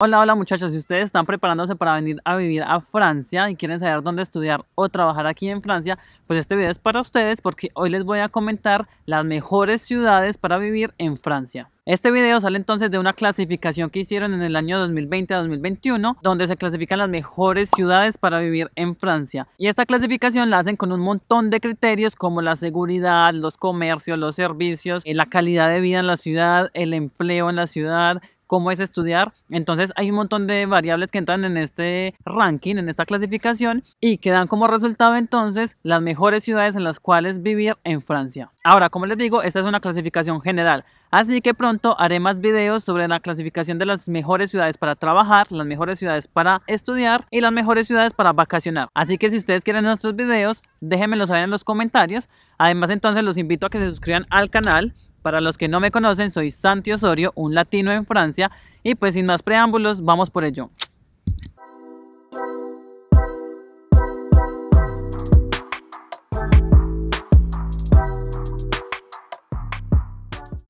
Hola, hola muchachos, si ustedes están preparándose para venir a vivir a Francia y quieren saber dónde estudiar o trabajar aquí en Francia, pues este video es para ustedes porque hoy les voy a comentar las mejores ciudades para vivir en Francia. Este video sale entonces de una clasificación que hicieron en el año 2020 2021, donde se clasifican las mejores ciudades para vivir en Francia. Y esta clasificación la hacen con un montón de criterios como la seguridad, los comercios, los servicios, eh, la calidad de vida en la ciudad, el empleo en la ciudad, cómo es estudiar. Entonces hay un montón de variables que entran en este ranking, en esta clasificación, y que dan como resultado entonces las mejores ciudades en las cuales vivir en Francia. Ahora, como les digo, esta es una clasificación general. Así que pronto haré más videos sobre la clasificación de las mejores ciudades para trabajar, las mejores ciudades para estudiar y las mejores ciudades para vacacionar. Así que si ustedes quieren nuestros videos, déjenmelo saber en los comentarios. Además entonces los invito a que se suscriban al canal para los que no me conocen, soy Santi Osorio, un latino en Francia, y pues sin más preámbulos, vamos por ello.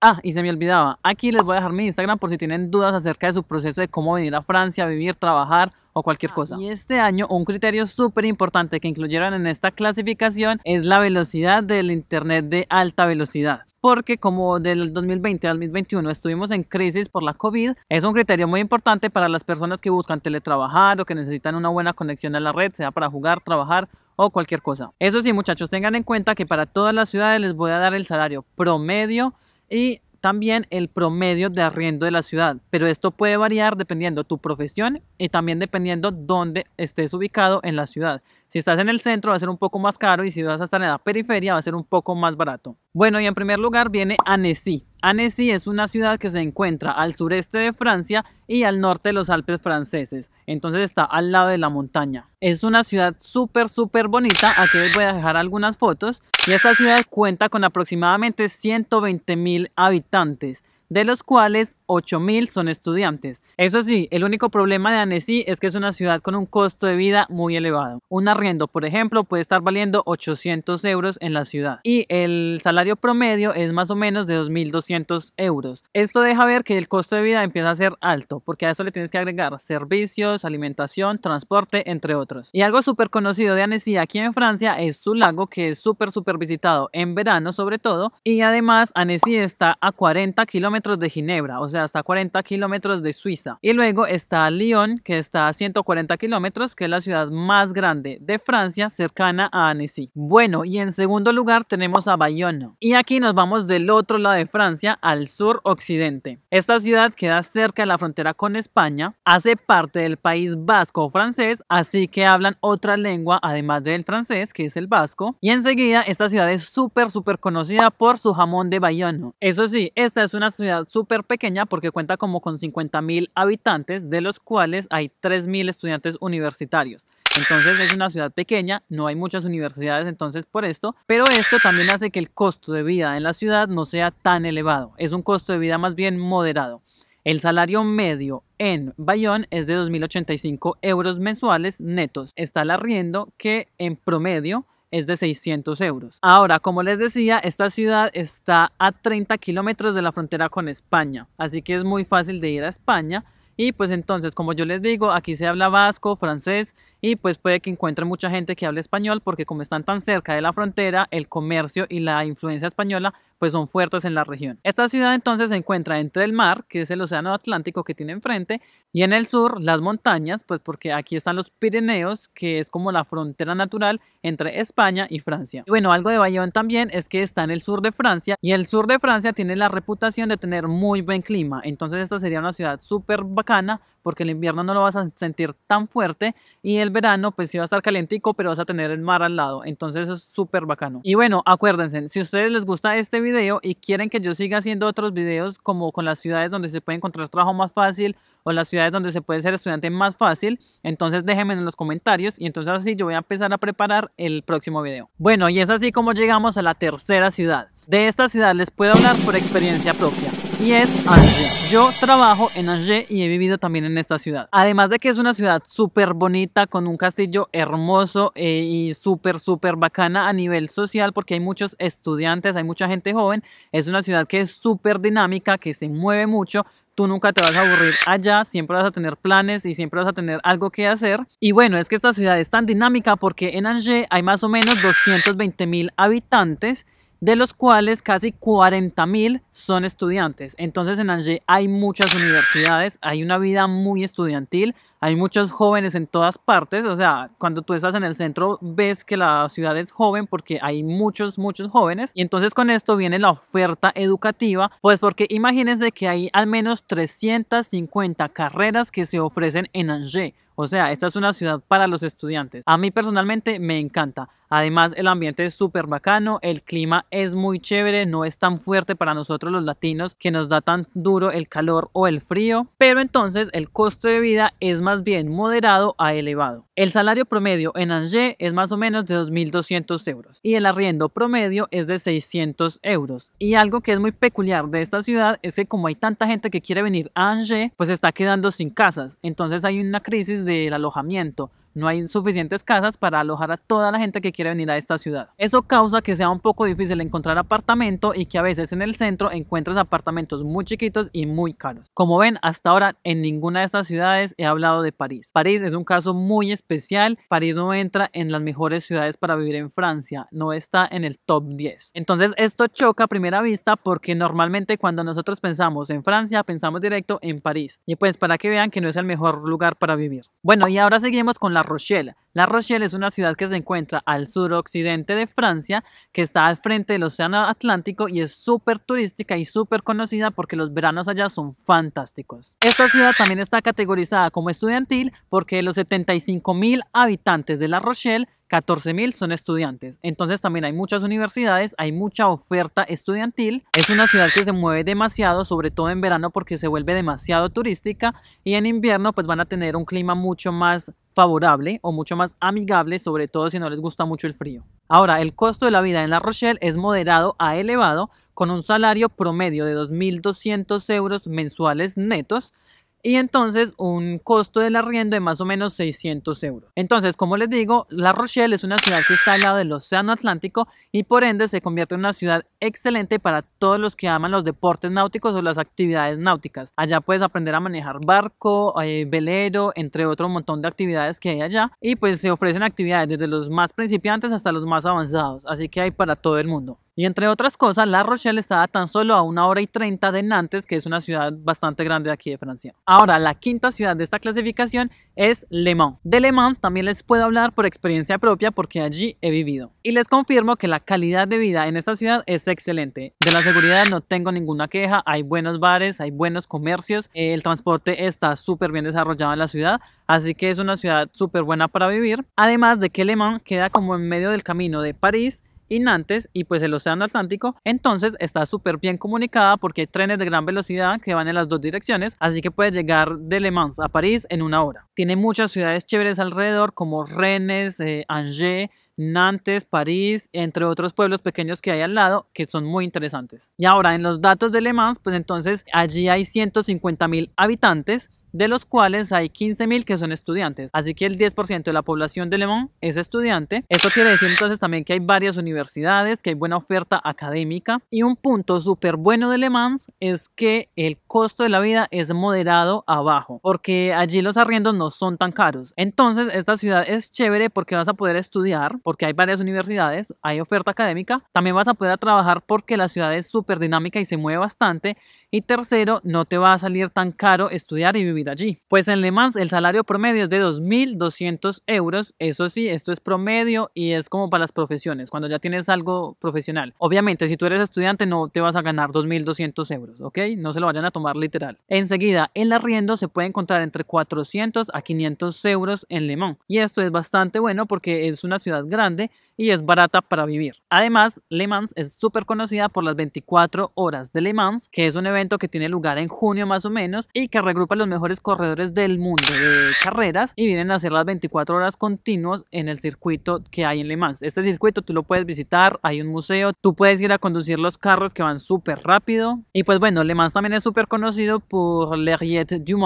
Ah, y se me olvidaba, aquí les voy a dejar mi Instagram por si tienen dudas acerca de su proceso de cómo venir a Francia, vivir, trabajar o cualquier ah, cosa. Y este año un criterio súper importante que incluyeron en esta clasificación es la velocidad del Internet de alta velocidad porque como del 2020 al 2021 estuvimos en crisis por la COVID, es un criterio muy importante para las personas que buscan teletrabajar o que necesitan una buena conexión a la red, sea para jugar, trabajar o cualquier cosa. Eso sí, muchachos, tengan en cuenta que para todas las ciudades les voy a dar el salario promedio y también el promedio de arriendo de la ciudad, pero esto puede variar dependiendo tu profesión y también dependiendo dónde estés ubicado en la ciudad. Si estás en el centro va a ser un poco más caro y si vas a estar en la periferia va a ser un poco más barato. Bueno, y en primer lugar viene Annecy. Annecy es una ciudad que se encuentra al sureste de Francia y al norte de los Alpes franceses. Entonces está al lado de la montaña. Es una ciudad súper, súper bonita. Aquí les voy a dejar algunas fotos. Y esta ciudad cuenta con aproximadamente 120 mil habitantes de los cuales 8.000 son estudiantes. Eso sí, el único problema de Annecy es que es una ciudad con un costo de vida muy elevado. Un arriendo, por ejemplo, puede estar valiendo 800 euros en la ciudad y el salario promedio es más o menos de 2.200 euros. Esto deja ver que el costo de vida empieza a ser alto, porque a eso le tienes que agregar servicios, alimentación, transporte, entre otros. Y algo súper conocido de Annecy aquí en Francia es su lago, que es súper, súper visitado en verano sobre todo, y además Annecy está a 40 kilómetros de Ginebra, o sea, hasta 40 kilómetros de Suiza. Y luego está Lyon, que está a 140 kilómetros, que es la ciudad más grande de Francia, cercana a Annecy. Bueno, y en segundo lugar tenemos a Bayonne. Y aquí nos vamos del otro lado de Francia, al sur occidente. Esta ciudad queda cerca de la frontera con España, hace parte del país vasco francés, así que hablan otra lengua además del francés, que es el vasco. Y enseguida esta ciudad es súper, súper conocida por su jamón de Bayonne. Eso sí, esta es una ciudad súper pequeña porque cuenta como con 50.000 habitantes, de los cuales hay 3.000 estudiantes universitarios. Entonces es una ciudad pequeña, no hay muchas universidades entonces por esto, pero esto también hace que el costo de vida en la ciudad no sea tan elevado, es un costo de vida más bien moderado. El salario medio en Bayón es de 2.085 euros mensuales netos. Está la riendo que en promedio es de 600 euros. Ahora, como les decía, esta ciudad está a 30 kilómetros de la frontera con España, así que es muy fácil de ir a España. Y pues entonces, como yo les digo, aquí se habla vasco, francés y pues puede que encuentre mucha gente que hable español porque como están tan cerca de la frontera, el comercio y la influencia española pues son fuertes en la región. Esta ciudad entonces se encuentra entre el mar, que es el océano Atlántico que tiene enfrente, y en el sur las montañas, pues porque aquí están los Pirineos, que es como la frontera natural entre España y Francia. Y bueno, algo de Bayonne también es que está en el sur de Francia, y el sur de Francia tiene la reputación de tener muy buen clima, entonces esta sería una ciudad súper bacana porque el invierno no lo vas a sentir tan fuerte y el verano pues sí va a estar calientico pero vas a tener el mar al lado, entonces es súper bacano. Y bueno, acuérdense, si a ustedes les gusta este video y quieren que yo siga haciendo otros videos como con las ciudades donde se puede encontrar trabajo más fácil o las ciudades donde se puede ser estudiante más fácil, entonces déjenme en los comentarios y entonces así yo voy a empezar a preparar el próximo video. Bueno, y es así como llegamos a la tercera ciudad. De esta ciudad les puedo hablar por experiencia propia y es Angers. Yo trabajo en Angers y he vivido también en esta ciudad. Además de que es una ciudad súper bonita, con un castillo hermoso eh, y súper, súper bacana a nivel social porque hay muchos estudiantes, hay mucha gente joven. Es una ciudad que es súper dinámica, que se mueve mucho, tú nunca te vas a aburrir allá, siempre vas a tener planes y siempre vas a tener algo que hacer. Y bueno, es que esta ciudad es tan dinámica porque en Angers hay más o menos 220 mil habitantes de los cuales casi 40.000 son estudiantes. Entonces en Angers hay muchas universidades, hay una vida muy estudiantil, hay muchos jóvenes en todas partes, o sea, cuando tú estás en el centro ves que la ciudad es joven porque hay muchos, muchos jóvenes. Y entonces con esto viene la oferta educativa, pues porque imagínense que hay al menos 350 carreras que se ofrecen en Angers. O sea, esta es una ciudad para los estudiantes. A mí personalmente me encanta. Además, el ambiente es súper bacano, el clima es muy chévere, no es tan fuerte para nosotros los latinos que nos da tan duro el calor o el frío, pero entonces el costo de vida es más bien moderado a elevado. El salario promedio en Angers es más o menos de 2.200 euros y el arriendo promedio es de 600 euros. Y algo que es muy peculiar de esta ciudad es que como hay tanta gente que quiere venir a Angers, pues está quedando sin casas. Entonces hay una crisis del alojamiento. No hay suficientes casas para alojar a toda la gente que quiere venir a esta ciudad. Eso causa que sea un poco difícil encontrar apartamento y que a veces en el centro encuentres apartamentos muy chiquitos y muy caros. Como ven, hasta ahora en ninguna de estas ciudades he hablado de París. París es un caso muy especial. París no entra en las mejores ciudades para vivir en Francia. No está en el top 10. Entonces esto choca a primera vista porque normalmente cuando nosotros pensamos en Francia pensamos directo en París. Y pues para que vean que no es el mejor lugar para vivir. Bueno, y ahora seguimos con la Rochelle. La Rochelle es una ciudad que se encuentra al suroccidente de Francia, que está al frente del Océano Atlántico y es súper turística y súper conocida porque los veranos allá son fantásticos. Esta ciudad también está categorizada como estudiantil porque los 75 mil habitantes de La Rochelle, 14.000 son estudiantes. Entonces también hay muchas universidades, hay mucha oferta estudiantil. Es una ciudad que se mueve demasiado, sobre todo en verano porque se vuelve demasiado turística y en invierno pues van a tener un clima mucho más favorable o mucho más amigable, sobre todo si no les gusta mucho el frío. Ahora, el costo de la vida en La Rochelle es moderado a elevado con un salario promedio de 2.200 euros mensuales netos y entonces un costo del arriendo de más o menos 600 euros. Entonces, como les digo, La Rochelle es una ciudad que está al lado del Océano Atlántico y por ende se convierte en una ciudad excelente para todos los que aman los deportes náuticos o las actividades náuticas. Allá puedes aprender a manejar barco, eh, velero, entre otro montón de actividades que hay allá. Y pues se ofrecen actividades desde los más principiantes hasta los más avanzados, así que hay para todo el mundo. Y entre otras cosas, La Rochelle está tan solo a una hora y treinta de Nantes, que es una ciudad bastante grande aquí de Francia. Ahora, la quinta ciudad de esta clasificación es Le Mans. De Le Mans también les puedo hablar por experiencia propia porque allí he vivido. Y les confirmo que la calidad de vida en esta ciudad es excelente. De la seguridad no tengo ninguna queja, hay buenos bares, hay buenos comercios, el transporte está súper bien desarrollado en la ciudad, así que es una ciudad súper buena para vivir. Además de que Le Mans queda como en medio del camino de París y Nantes y pues el Océano Atlántico, entonces está súper bien comunicada porque hay trenes de gran velocidad que van en las dos direcciones, así que puedes llegar de Le Mans a París en una hora. Tiene muchas ciudades chéveres alrededor como Rennes, eh, Angers, Nantes, París, entre otros pueblos pequeños que hay al lado que son muy interesantes. Y ahora en los datos de Le Mans, pues entonces allí hay 150.000 habitantes de los cuales hay 15.000 que son estudiantes. Así que el 10% de la población de Le Mans es estudiante. Esto quiere decir entonces también que hay varias universidades, que hay buena oferta académica. Y un punto súper bueno de Le Mans es que el costo de la vida es moderado abajo porque allí los arriendos no son tan caros. Entonces esta ciudad es chévere porque vas a poder estudiar, porque hay varias universidades, hay oferta académica. También vas a poder trabajar porque la ciudad es súper dinámica y se mueve bastante. Y tercero, no te va a salir tan caro estudiar y vivir allí. Pues en Le Mans el salario promedio es de 2.200 euros. Eso sí, esto es promedio y es como para las profesiones, cuando ya tienes algo profesional. Obviamente, si tú eres estudiante no te vas a ganar 2.200 euros, ¿ok? No se lo vayan a tomar literal. Enseguida, el arriendo se puede encontrar entre 400 a 500 euros en Le Mans. Y esto es bastante bueno porque es una ciudad grande y es barata para vivir. Además, Le Mans es súper conocida por las 24 horas de Le Mans, que es un evento que tiene lugar en junio más o menos y que regrupa los mejores corredores del mundo de carreras y vienen a hacer las 24 horas continuas en el circuito que hay en Le Mans. Este circuito tú lo puedes visitar, hay un museo, tú puedes ir a conducir los carros que van súper rápido y pues bueno, Le Mans también es súper conocido por l'Ariette du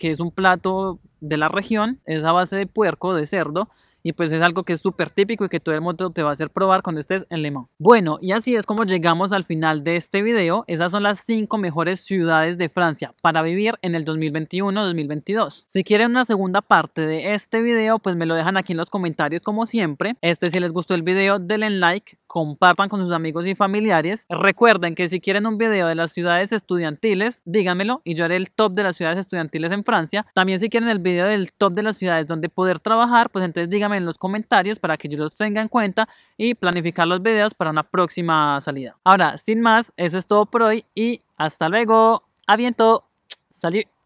que es un plato de la región, es a base de puerco, de cerdo y pues es algo que es súper típico y que todo el mundo te va a hacer probar cuando estés en Le Bueno, y así es como llegamos al final de este video. Esas son las 5 mejores ciudades de Francia para vivir en el 2021-2022. Si quieren una segunda parte de este video, pues me lo dejan aquí en los comentarios como siempre. Este si les gustó el video, denle like, compartan con sus amigos y familiares. Recuerden que si quieren un video de las ciudades estudiantiles, díganmelo y yo haré el top de las ciudades estudiantiles en Francia. También si quieren el video del top de las ciudades donde poder trabajar, pues entonces díganme en los comentarios para que yo los tenga en cuenta y planificar los videos para una próxima salida. Ahora, sin más, eso es todo por hoy y hasta luego. Aviento. ¡Salud!